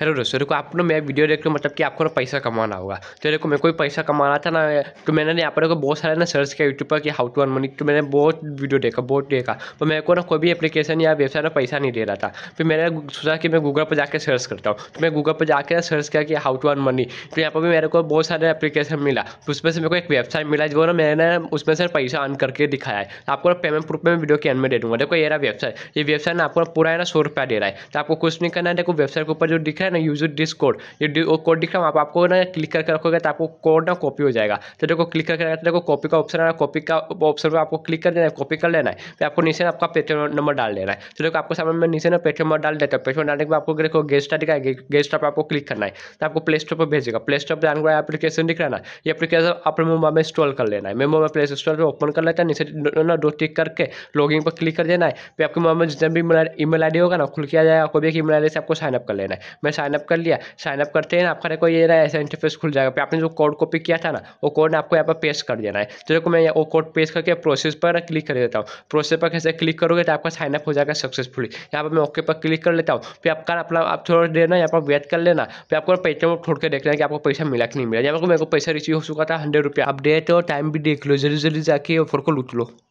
hello दोस्तों देखो आप लोग मैं वीडियो देख हूँ मतलब कि आपको ना पैसा कमाना होगा तो देखो मेरे को भी पैसा कमाना था ना तो मैंने ना यहाँ पर देखो बहुत सारे ना सर्च किया यूट्यूब पर कि हाउ टू अर्न मनी तो मैंने बहुत वीडियो देखा बहुत देखा तो मेरे को ना कोई भी एप्लीकेशन या वेबसाइट पर पैसा नहीं दे रहा था फिर मैंने सोचा कि मैं गूगल पर जाकर सर्च करता हूँ तो मैं गूगल पर जाकर सर्च किया कि हाउ टू अर्न मनी तो यहाँ पर भी मेरे को बहुत सारे एप्लीकेशन मिला तो उसमें से मेरे को एक वेबसाइट मिला जो ना मैंने उसमें से पैसा अर्न करके दिखाया है तो आपको पेमेंट प्रूफ में वीडियो के अंदर में दे दूँगा देखो ये वेबसाइट ये वेबसाइट ना आपको पूरा है ना सौ रुपया दे रहा है तो आपको कुछ नहीं करना है देखो वेबसाइट के ऊपर जो दिख रहा है है ना यूज दिस कोड ये कोड दिख रहा है वहाँ आपको ना क्लिक करके रखोगे तो आपको कोड ना कॉपी हो जाएगा तो देखो क्लिक करके रखते देखो कॉपी का ऑप्शन है कॉपी का ऑप्शन पर आपको क्लिक कर देना है कॉपी कर लेना है फिर आपको नीचे आपका पेटीएम नंबर डाल देना है तो देखो आपको सामने में नीचे ना पेटीएम नंबर डाल देता है पेटीएम डालने के बाद आपको देखो गेस्ट दिखा है गेस्ट पर आपको क्लिक करना है तो आपको प्ले स्टोर पर भेजेगा प्ले स्टोर पर आने एप्लीकेशन दिख रहा है ना ये एप्लीकेशन आप मोबाइल में इंस्टॉल कर लेना है मैं मोबाइल प्ले स्टोर पर ओपन कर लेता है नीचे ना दो टिक करके लॉगिन पर क्लिक कर देना है फिर आपके मोबाइल में जितना भी ईमेल आई होगा ना खुल किया जाएगा कोई भी एक ईमेल आई से आपको साइनअप कर लेना है मैं साइनअप कर लिया साइनअप करते हैं आपका देखो ये रहा ऐसा इंटरफेस खुल जाएगा आपने जो कोड कॉपी किया था ना वो कोड आपको यहाँ पर पेश कर देना है तो देखो मैं वो कोड पेश करके प्रोसेस पर क्लिक कर देता हूँ प्रोसेस पर कैसे क्लिक करोगे तो आपका साइनअप हो जाएगा सक्सेसफुली यहाँ पर मैं ओके पर क्लिक कर लेता हूँ फिर आपका अपना आप थोड़ा देर ना यहाँ पर वेट कर लेना फिर आपको पेटीएम छोड़ के देख लेना कि आपको पैसा मिला कि नहीं मिला यहाँ पर मेरे को पैसा रिसीव हो चुका था हंड्रेड रुपया अपडेट और टाइम भी देख लो जल्दी जल्दी जाके फोर को लूट लो